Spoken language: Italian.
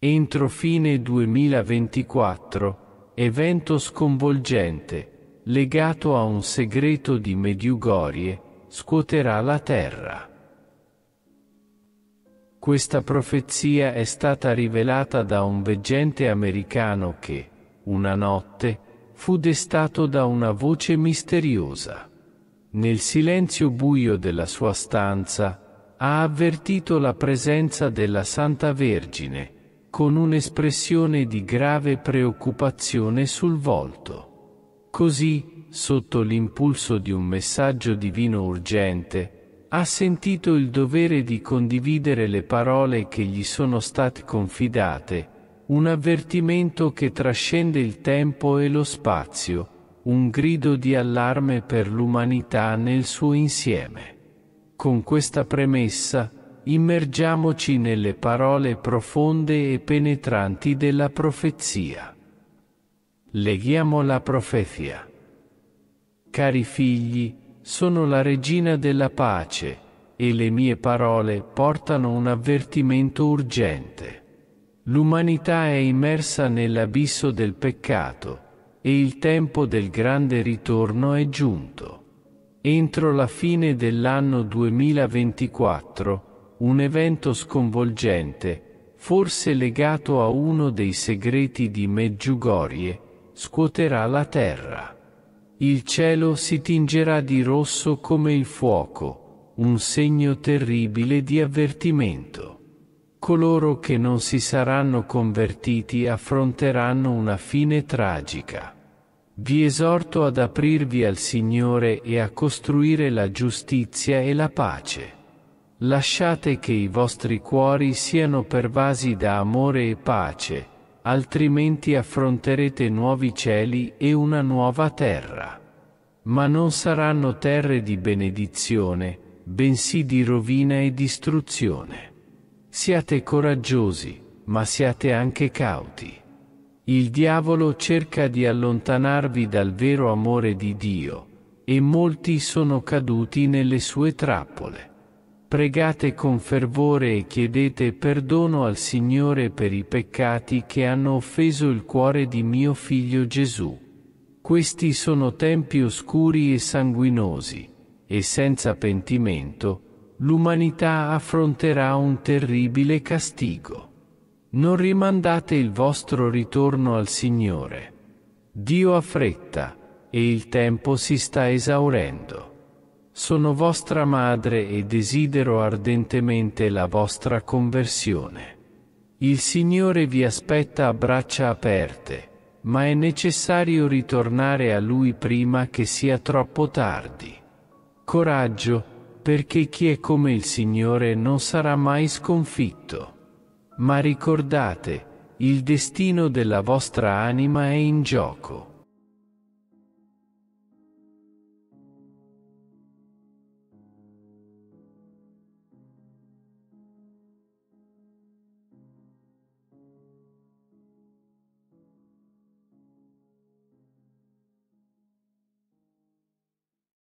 Entro fine 2024, evento sconvolgente, legato a un segreto di Mediugorie, scuoterà la terra. Questa profezia è stata rivelata da un veggente americano che, una notte, fu destato da una voce misteriosa. Nel silenzio buio della sua stanza, ha avvertito la presenza della Santa Vergine, con un'espressione di grave preoccupazione sul volto. Così, sotto l'impulso di un messaggio divino urgente, ha sentito il dovere di condividere le parole che gli sono state confidate, un avvertimento che trascende il tempo e lo spazio, un grido di allarme per l'umanità nel suo insieme. Con questa premessa, immergiamoci nelle parole profonde e penetranti della profezia. Leghiamo la profezia. Cari figli, sono la regina della pace, e le mie parole portano un avvertimento urgente. L'umanità è immersa nell'abisso del peccato, e il tempo del grande ritorno è giunto. Entro la fine dell'anno 2024, un evento sconvolgente, forse legato a uno dei segreti di Meggiugorie, scuoterà la terra. Il cielo si tingerà di rosso come il fuoco, un segno terribile di avvertimento. Coloro che non si saranno convertiti affronteranno una fine tragica. Vi esorto ad aprirvi al Signore e a costruire la giustizia e la pace. Lasciate che i vostri cuori siano pervasi da amore e pace, altrimenti affronterete nuovi cieli e una nuova terra. Ma non saranno terre di benedizione, bensì di rovina e distruzione. Siate coraggiosi, ma siate anche cauti. Il diavolo cerca di allontanarvi dal vero amore di Dio, e molti sono caduti nelle sue trappole pregate con fervore e chiedete perdono al Signore per i peccati che hanno offeso il cuore di mio figlio Gesù. Questi sono tempi oscuri e sanguinosi, e senza pentimento, l'umanità affronterà un terribile castigo. Non rimandate il vostro ritorno al Signore. Dio ha fretta, e il tempo si sta esaurendo. Sono vostra madre e desidero ardentemente la vostra conversione. Il Signore vi aspetta a braccia aperte, ma è necessario ritornare a Lui prima che sia troppo tardi. Coraggio, perché chi è come il Signore non sarà mai sconfitto. Ma ricordate, il destino della vostra anima è in gioco.